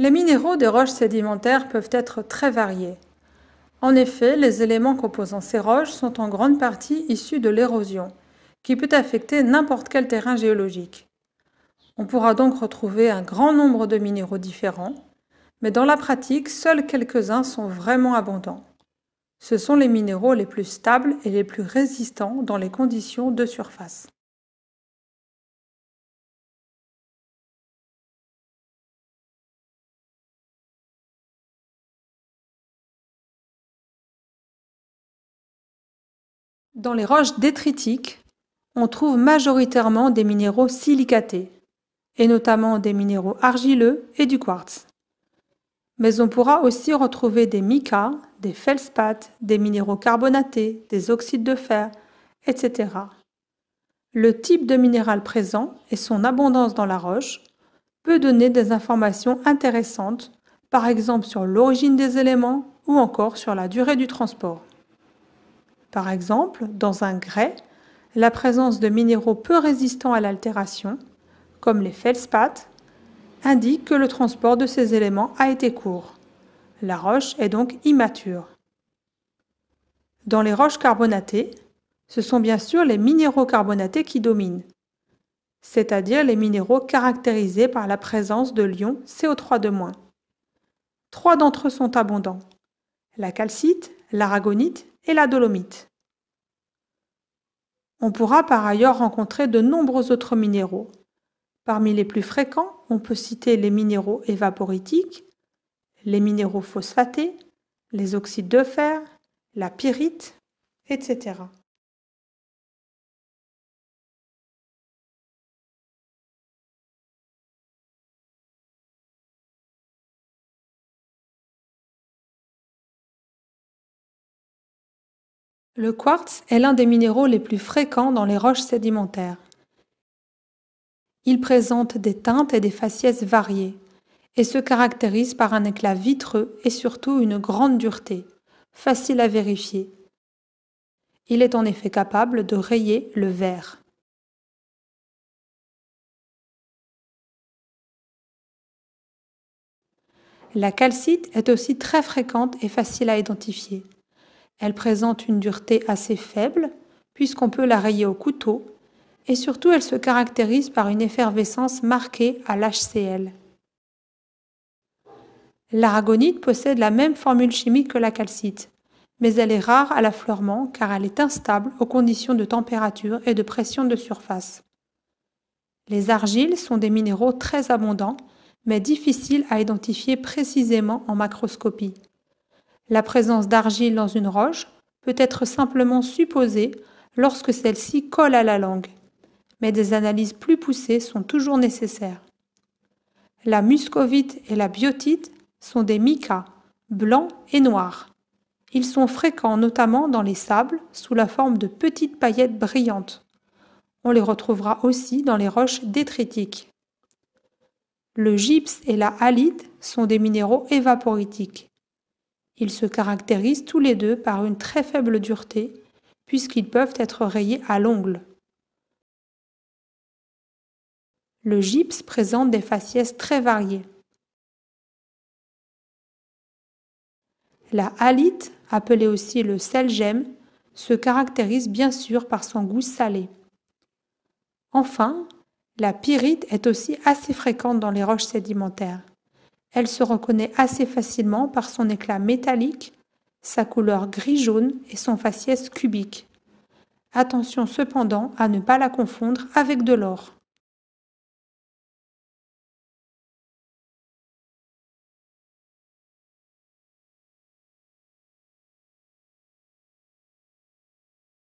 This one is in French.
Les minéraux des roches sédimentaires peuvent être très variés. En effet, les éléments composant ces roches sont en grande partie issus de l'érosion, qui peut affecter n'importe quel terrain géologique. On pourra donc retrouver un grand nombre de minéraux différents, mais dans la pratique, seuls quelques-uns sont vraiment abondants. Ce sont les minéraux les plus stables et les plus résistants dans les conditions de surface. Dans les roches détritiques, on trouve majoritairement des minéraux silicatés, et notamment des minéraux argileux et du quartz. Mais on pourra aussi retrouver des micas, des feldspaths, des minéraux carbonatés, des oxydes de fer, etc. Le type de minéral présent et son abondance dans la roche peut donner des informations intéressantes, par exemple sur l'origine des éléments ou encore sur la durée du transport. Par exemple, dans un grès, la présence de minéraux peu résistants à l'altération, comme les feldspaths, indique que le transport de ces éléments a été court. La roche est donc immature. Dans les roches carbonatées, ce sont bien sûr les minéraux carbonatés qui dominent, c'est-à-dire les minéraux caractérisés par la présence de l'ion CO3 de moins. Trois d'entre eux sont abondants, la calcite, l'aragonite et la dolomite. On pourra par ailleurs rencontrer de nombreux autres minéraux. Parmi les plus fréquents, on peut citer les minéraux évaporitiques, les minéraux phosphatés, les oxydes de fer, la pyrite, etc. Le quartz est l'un des minéraux les plus fréquents dans les roches sédimentaires. Il présente des teintes et des faciès variées et se caractérise par un éclat vitreux et surtout une grande dureté, facile à vérifier. Il est en effet capable de rayer le verre. La calcite est aussi très fréquente et facile à identifier. Elle présente une dureté assez faible, puisqu'on peut la rayer au couteau, et surtout elle se caractérise par une effervescence marquée à l'HCl. L'aragonite possède la même formule chimique que la calcite, mais elle est rare à l'affleurement car elle est instable aux conditions de température et de pression de surface. Les argiles sont des minéraux très abondants, mais difficiles à identifier précisément en macroscopie. La présence d'argile dans une roche peut être simplement supposée lorsque celle-ci colle à la langue, mais des analyses plus poussées sont toujours nécessaires. La muscovite et la biotite sont des micas, blancs et noirs. Ils sont fréquents notamment dans les sables sous la forme de petites paillettes brillantes. On les retrouvera aussi dans les roches détritiques. Le gypse et la halite sont des minéraux évaporitiques. Ils se caractérisent tous les deux par une très faible dureté, puisqu'ils peuvent être rayés à l'ongle. Le gypse présente des faciès très variés. La halite, appelée aussi le gemme, se caractérise bien sûr par son goût salé. Enfin, la pyrite est aussi assez fréquente dans les roches sédimentaires. Elle se reconnaît assez facilement par son éclat métallique, sa couleur gris-jaune et son faciès cubique. Attention cependant à ne pas la confondre avec de l'or.